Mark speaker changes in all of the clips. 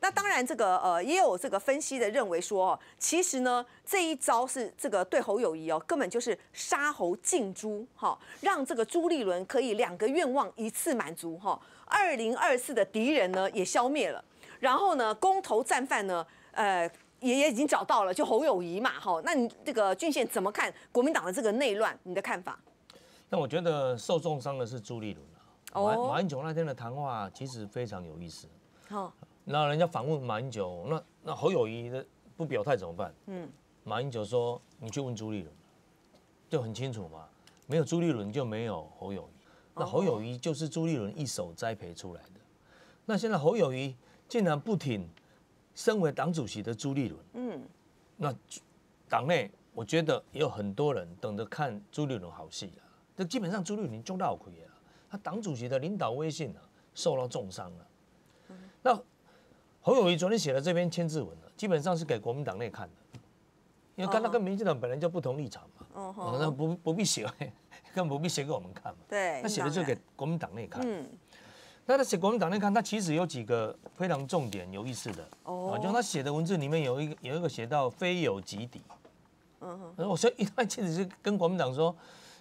Speaker 1: 那当然，这个呃也有这个分析的认为说，其实呢这一招是这个对侯友谊哦，根本就是杀猴敬猪哈，让这个朱立伦可以两个愿望一次满足哈。二零二四的敌人呢也消灭了，然后呢公投战犯呢呃也也已经找到了，就侯友谊嘛哈。那你这个郡县怎么看国民党的这个内乱？你的看法？那我觉得受重伤的是朱立伦啊。马英九那天的谈话其实非常有意思。好。那人家反问马英九，那那侯友谊的不表态怎么办？嗯，马英九说你去问朱立伦，就很清楚嘛，没有朱立伦就没有侯友谊，那侯友谊就是朱立伦一手栽培出来的，那现在侯友谊竟然不挺身为党主席的朱立伦，嗯，那党内我觉得也有很多人等着看朱立伦好戏啊。这基本上朱立伦中大亏了，他党主席的领导威信啊受到重伤了，那。侯友谊昨天写的这篇千字文了，基本上是给国民党内看的，因为刚他跟民进党本来就不同立场嘛，那不不必写，更 不必写给我们看嘛。对，他写的就给国民党内看。嗯，那他写国民党内看，他其实有几个非常重点有意思的。哦，就他写的文字里面有一有一个写到非有即敌。嗯哼，我说一段其实是跟国民党说，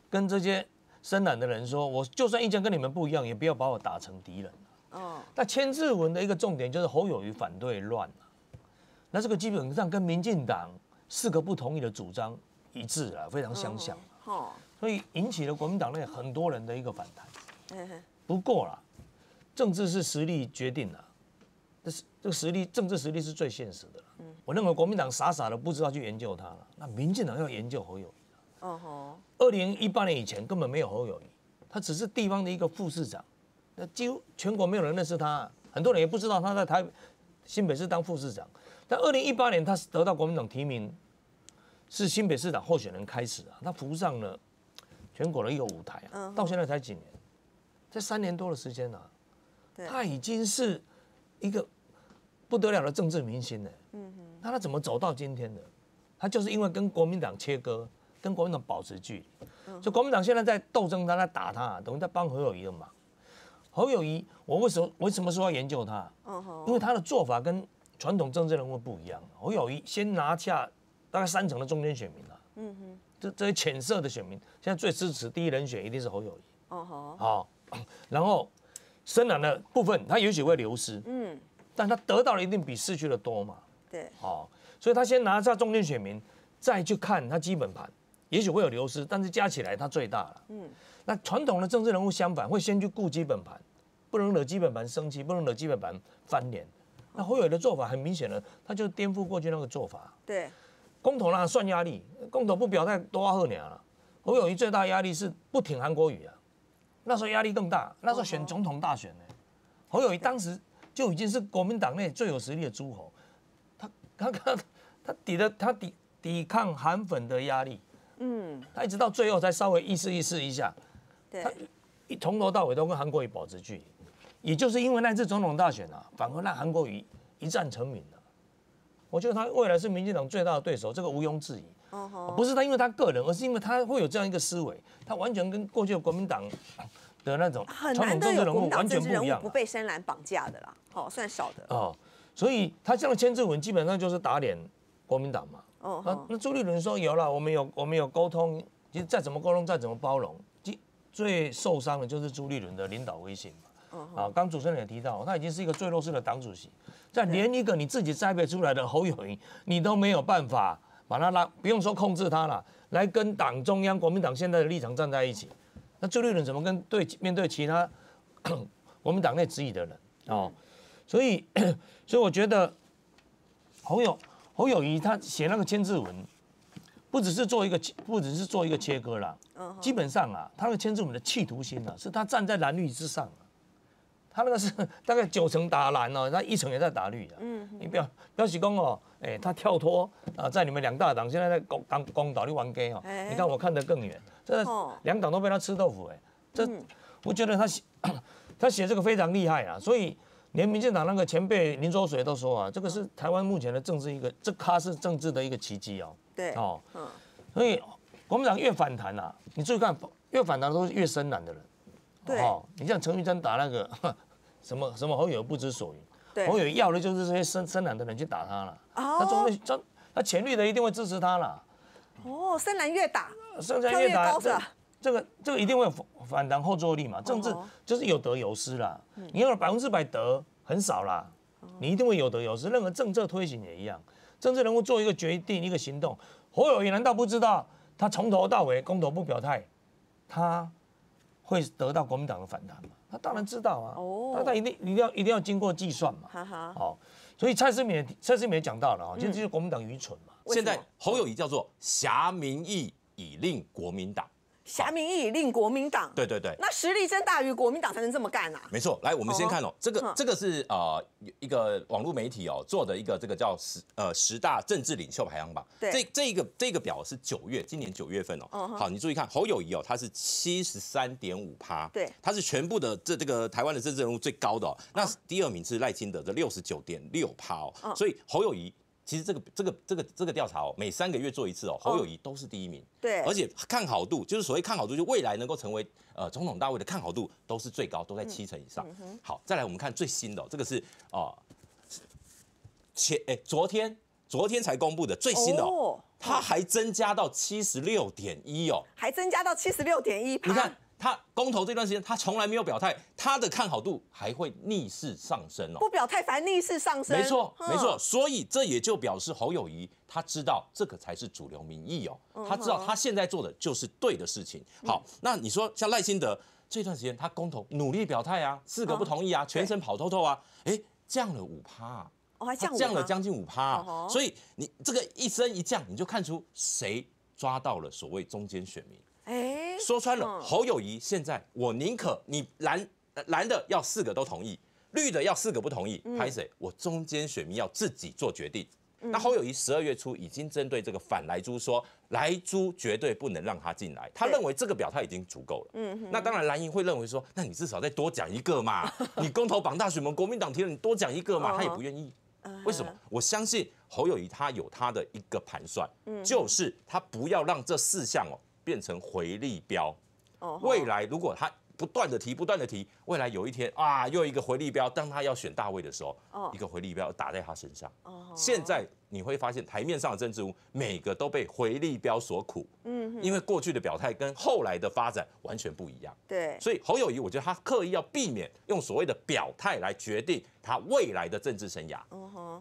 Speaker 1: 跟这些深蓝的人说，我就算意见跟你们不一样，也不要把我打成敌人。那千字文的一个重点就是侯友谊反对乱那这个基本上跟民进党四个不同意的主张一致了，非常相像。哦，所以引起了国民党内很多人的一个反弹。不过啦，政治是实力决定的，这是这个实力，政治实力是最现实的我认为国民党傻傻的不知道去研究他了，那民进党要研究侯友谊。哦吼，二零一八年以前根本没有侯友谊，他只是地方的一个副市长。那几乎全国没有人认识他，很多人也不知道他在台新北市当副市长。但二零一八年，他是得到国民党提名，是新北市长候选人开始啊，他浮上了全国的一个舞台啊。到现在才几年，在三年多的时间呢，他已经是一个不得了的政治明星了。嗯哼。那他怎么走到今天的？他就是因为跟国民党切割，跟国民党保持距离。所就国民党现在在斗争他，在打他，等于在帮何友谊的忙。侯友谊，我为什么为什么说要研究他？因为他的做法跟传统政治人物不一样。侯友谊先拿下大概三成的中间选民了，嗯哼，这这些浅色的选民现在最支持第一人选一定是侯友谊。哦好，好，然后深蓝的部分他也许会流失，嗯，但他得到的一定比失去的多嘛。对，好，所以他先拿下中间选民，再去看他基本盘，也许会有流失，但是加起来他最大了。嗯，那传统的政治人物相反会先去顾基本盘。不能惹基本盘生气，不能惹基本盘翻脸。那侯友谊的做法很明显的，他就颠覆过去那个做法。对，公投让他算压力，公投不表态多二年了。侯友谊最大压力是不挺韩国瑜啊。那时候压力更大，那时候选总统大选呢。侯友谊当时就已经是国民党内最有实力的诸侯，他他他他抵的他抵抵抗韩粉的压力。嗯，他一直到最后才稍微意思意思一下。对，一从头到尾都跟韩国瑜保持距离。也就是因为那次总统大选啊，反而让韩国瑜一战成名了。我觉得他未来是民进党最大的对手，这个毋庸置疑。哦不是他因为他个人，而是因为他会有这样一个思维，他完全跟过去的国民党的那种传统政治人物完全不一样。不被深蓝绑架的啦，好算少的。哦，所以他这样的签字文基本上就是打脸国民党嘛。哦那朱立伦说有了，我们有我们有沟通，其实再怎么沟通，再怎么包容，最最受伤的就是朱立伦的领导威信。啊！刚主持人也提到，他已经是一个最弱势的党主席，在连一个你自己栽培出来的侯友谊，你都没有办法把他拉，不用说控制他了，来跟党中央国民党现在的立场站在一起，那朱立伦怎么跟对面对其他 国民党内质疑的人哦？所以，所以我觉得侯友侯友谊他写那个签字文，不只是做一个，不只是做一个切割了，基本上啊，他的签字文的企图心啊，是他站在蓝绿之上。他那个是 大概九成打蓝哦，他一成也在打绿的。嗯，你不要不要去讲哦，哎，他跳脱啊，在你们两大党现在在攻攻岛绿玩 K 哦。你看我看得更远，这两党都被他吃豆腐哎。这我觉得他写 他写这个非常厉害啊，所以连民进党那个前辈林周水都说啊，这个是台湾目前的政治一个这卡是政治的一个奇迹哦。对哦，所以国民党越反弹呐，你注意看，越反弹都是越深蓝的人。哦，你像陈玉珍打那个。什么什么侯友友不知所云，侯友友要的就是这些深深蓝的人去打他了。哦，他中立，他前绿的一定会支持他了。哦，深蓝越打，跳越打，了。这个这个一定会反弹后坐力嘛？政治就是有得有失啦。你有百分之百得很少啦，你一定会有得有失。任何政策推行也一样，政治人物做一个决定一个行动，侯友友难道不知道他从头到尾公投不表态，他会得到国民党的反弹吗？他当然知道啊，他他一定一定要一定要经过计算嘛。好，所
Speaker 2: 以蔡思美蔡世也讲到了啊，就是国民党愚蠢嘛。现在侯友宜叫做挟民意以令国民党。侠民义令国民党，对对对，
Speaker 1: 那实力真大于国民党才能这么干啊！
Speaker 2: 没错，来，我们先看哦，这个这个是呃一个网络媒体哦做的一个这个叫十呃十大政治领袖排行榜。对，这这个这个表是九月今年九月份哦。好，你注意看，侯友谊哦，他是七十三点五趴，对，他是全部的这这个台湾的政治人物最高的。那第二名是赖清德，的六十九点六趴哦。所以侯友谊。其实这个这个这个这个调查哦，每三个月做一次哦，侯友谊都是第一名。对，而且看好度，就是所谓看好度，就未来能够成为呃总统大位的看好度都是最高，都在七成以上。好，再来我们看最新的这个是啊，前哎昨天昨天才公布的最新的，哦，它还增加到七十六点一哦，还增加到七十六点一。你看他公投这段时间他从来没有表态。他的看好度还会逆势上升哦，不
Speaker 1: 表态反而逆势上升，没错没错，
Speaker 2: 所以这也就表示侯友谊他知道这个才是主流民意哦，他知道他现在做的就是对的事情。好，那你说像赖新德这段时间他共同努力表态啊，四个不同意啊，全身跑透透啊，哎，降了五趴，哦，还降了将近五趴，所以你这个一升一降，你就看出谁抓到了所谓中间选民。
Speaker 1: 哎，说穿了，侯友
Speaker 2: 谊现在我宁可你蓝。蓝的要四个都同意，绿的要四个不同意，拍谁？我中间选民要自己做决定。那侯友谊十二月初已经针对这个反莱猪说，莱猪绝对不能让他进来，他认为这个表他已经足够了。嗯，那当然蓝营会认为说，那你至少再多讲一个嘛，你公投绑大选盟国民党提了你多讲一个嘛，他也不愿意。为什么？我相信侯友谊他有他的一个盘算，就是他不要让这四项哦变成回力标。未来如果他。不断的提，不断的提，未来有一天啊，又一个回力标，当他要选大卫的时候，一个回力标打在他身上。哦，现在你会发现台面上的政治人每个都被回力标所苦。嗯，因为过去的表态跟后来的发展完全不一样。对，所以侯友谊，我觉得他刻意要避免用所谓的表态来决定。他未来的政治生涯，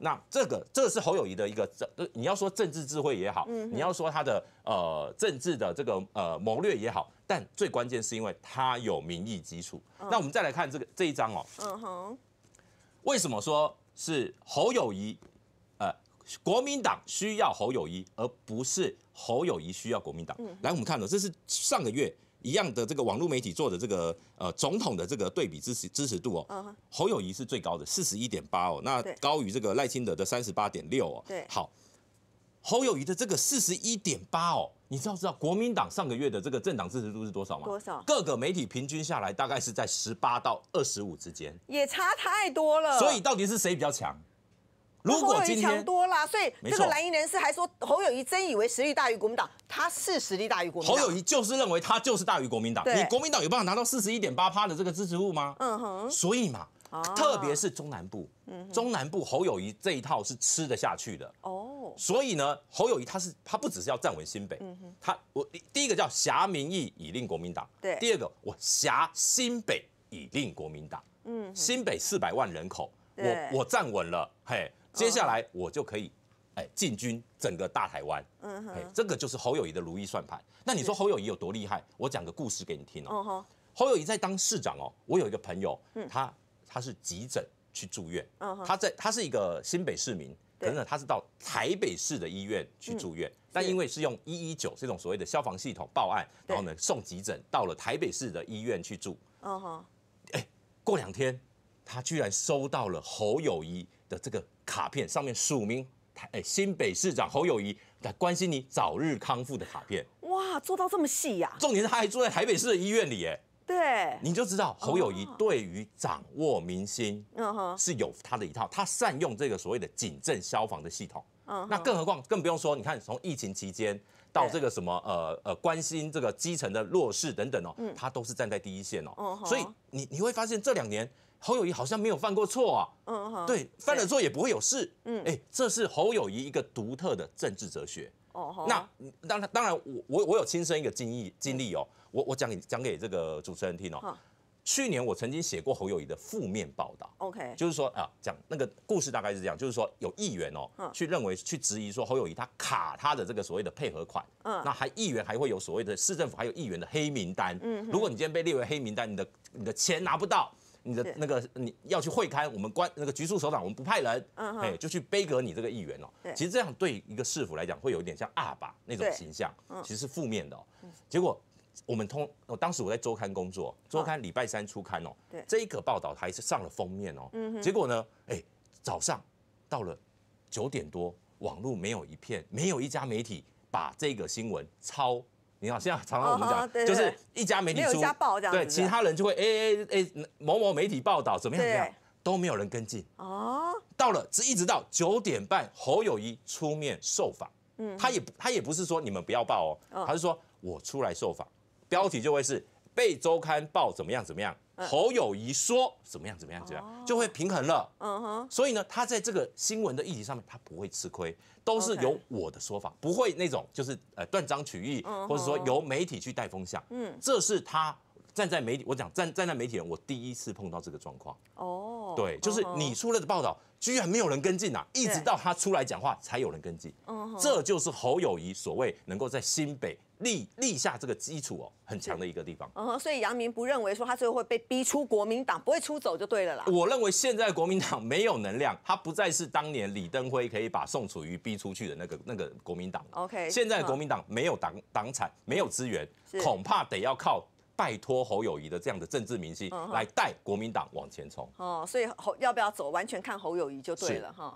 Speaker 2: 那这个这是侯友谊的一个政，你要说政治智慧也好，你要说他的呃政治的这个呃谋略也好，但最关键是因为他有民意基础。那我们再来看这个这一章
Speaker 1: 哦，
Speaker 2: 为什么说是侯友谊？呃，国民党需要侯友谊，而不是侯友谊需要国民党。来，我们看哦，这是上个月。一样的这个网络媒体做的这个呃总统的这个对比支持支持度哦，侯友谊是最高的四十一点八哦，那高于这个赖清德的三十八点六哦。对，好，侯友谊的这个四十一点八哦，你知道知道国民党上个月的这个政党支持度是多少吗？多少？各个媒体平均下来大概是在十八到二十五之间，
Speaker 1: 也差太多了。所以
Speaker 2: 到底是谁比较强？侯友谊强多
Speaker 1: 啦，所以这个蓝营人士还说侯友谊真以为实力大于国民党，他是实力大于国民党。侯友
Speaker 2: 谊就是认为他就是大于国民党。你国民党有办法拿到四十一点八趴的这个支持物吗？嗯
Speaker 1: 哼。所以嘛，特别
Speaker 2: 是中南部，中南部侯友谊这一套是吃得下去的。
Speaker 1: 哦。所
Speaker 2: 以呢，侯友谊他是他不只是要站稳新北，他我第一个叫挟民意以令国民党，对。第二个我挟新北以令国民党，
Speaker 1: 嗯，新
Speaker 2: 北四百万人口，我我站稳了，嘿。接下来我就可以，哎，进军整个大台湾，
Speaker 1: 哼，这
Speaker 2: 个就是侯友谊的如意算盘。那你说侯友谊有多厉害？我讲个故事给你听哦。侯友谊在当市长哦，我有一个朋友，他他是急诊去住院，他在他是一个新北市民，可是呢，他是到台北市的医院去住院，但因为是用一一九这种所谓的消防系统报案，然后呢送急诊到了台北市的医院去住。哦哎，过两天。他居然收到了侯友谊的这个卡片，上面署名“台哎新北市长侯友谊来关心你早日康复”的卡片。
Speaker 1: 哇，做到这么细呀！重点是他还住在
Speaker 2: 台北市的医院里，哎，对，你就知道侯友谊对于掌握民心，嗯哼，是有他的一套。他善用这个所谓的警政消防的系统，嗯，那更何况更不用说，你看从疫情期间到这个什么呃呃关心这个基层的弱势等等哦，他都是站在第一线哦，所以你你会发现这两年。侯友谊好像没有犯过错啊，
Speaker 1: 嗯嗯对，犯了错也不会有事，
Speaker 2: 嗯，哎，这是侯友谊一个独特的政治哲学。哦那当然当然，我我我有亲身一个经历经历哦，我我讲给讲给这个主持人听哦。去年我曾经写过侯友谊的负面报道。OK，就是说啊，讲那个故事大概是这样，就是说有议员哦，去认为去质疑说侯友谊他卡他的这个所谓的配合款，嗯，那还议员还会有所谓的市政府还有议员的黑名单，嗯，如果你今天被列为黑名单，你的你的钱拿不到。你的那个你要去会刊，我们关那个局处首长，我们不派人，哎，就去背阁你这个议员哦。其实这样对一个市府来讲，会有一点像阿爸那种形象，其实是负面的。结果我们通，当时我在周刊工作，周刊礼拜三出刊哦，这一个报道还是上了封面哦。结果呢，哎，早上到了九点多，网络没有一片，没有一家媒体把这个新闻抄。你好，现在常常我们讲，就是一家媒体出，家这样，对，其他人就会哎哎哎，某某媒体报道怎么样怎么样，都没有人跟进。哦，到了直一直到九点半，侯友谊出面受访，嗯，他也他也不是说你们不要报哦，他是说我出来受访，标题就会是。被周刊报怎么样怎么样？侯友谊说怎么样怎么样怎么样，就会平衡了。嗯哼。所以呢，他在这个新闻的议题上面，他不会吃亏，都是由我的说法，不会那种就是呃断章取义，或者说由媒体去带风向。嗯，这是他站在媒体，我讲站站在媒体人，我第一次碰到这个状况。
Speaker 1: 哦。对，就是你出
Speaker 2: 来的报道，居然没有人跟进啊，一直到他出来讲话才有人跟进。嗯这就是侯友谊所谓能够在新北。立立下这个基础哦，很强的一个地方。
Speaker 1: 嗯，所以杨明不认为说他最后会被逼出国民党，不会出走就对了啦。
Speaker 2: 我认为现在国民党没有能量，他不再是当年李登辉可以把宋楚瑜逼出去的那个那个国民党。
Speaker 1: OK，现在国民
Speaker 2: 党没有党党产，没有资源，恐怕得要靠拜托侯友谊的这样的政治明星来带国民党往前冲。
Speaker 1: 哦，所以侯要不要走，完全看侯友谊就对了哈。